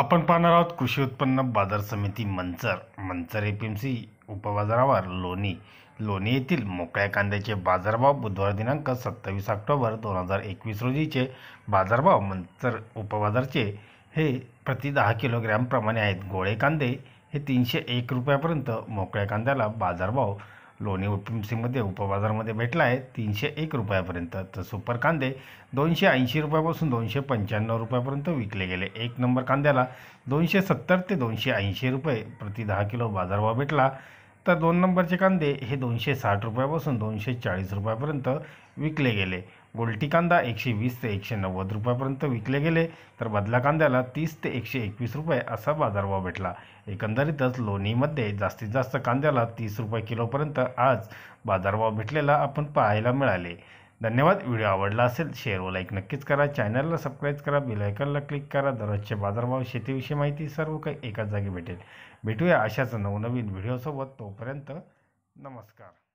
आपण पाहणार आहोत कृषी उत्पन्न बाजार समिती Manchar Manchar P M C उपबाजारावर लोणी लोणी येथील मोकळ्या कांद्याचे बाजारभाव बुधवार दिनांक सत्तावीस ऑक्टोबर दोन हजार एकवीस रोजीचे बाजारभाव मंचर उपबाजारचे हे प्रति दहा किलोग्रॅमप्रमाणे आहेत गोळे कांदे हे तीनशे एक रुपयापर्यंत मोकळ्या कांद्याला बाजारभाव लोणी पिंपसीमध्ये उपबाजारमध्ये भेटला आहे तीनशे एक रुपयापर्यंत तर सुपर कांदे दोनशे ऐंशी रुपयापासून दोनशे पंच्याण्णव रुपयापर्यंत विकले गेले एक नंबर कांद्याला दोनशे सत्तर ते दोनशे ऐंशी रुपये प्रति दहा किलो बाजारभाव भेटला तर दोन नंबरचे कांदे हे दोनशे साठ रुपयापासून दोनशे चाळीस रुपयापर्यंत विकले गेले गोल्टी कांदा एकशे वीस ते एकशे नव्वद रुपयापर्यंत विकले गेले तर बदला कांद्याला तीस ते एकशे एकवीस रुपये असा बाजारभाव भेटला एकंदरीतच लोणीमध्ये जास्तीत जास्त कांद्याला तीस रुपये किलोपर्यंत आज बाजारभाव भेटलेला आपण पाहायला मिळाले धन्यवाद व्हिडिओ आवडला असेल शेअर व लाईक नक्कीच करा चॅनलला सबस्क्राईब करा बेलायकनला क्लिक करा दररोजचे बाजारभाव शेतीविषयी माहिती सर्व काही एकाच जागी भेटेल भेटूया अशाच नवनवीन व्हिडिओसोबत तोपर्यंत नमस्कार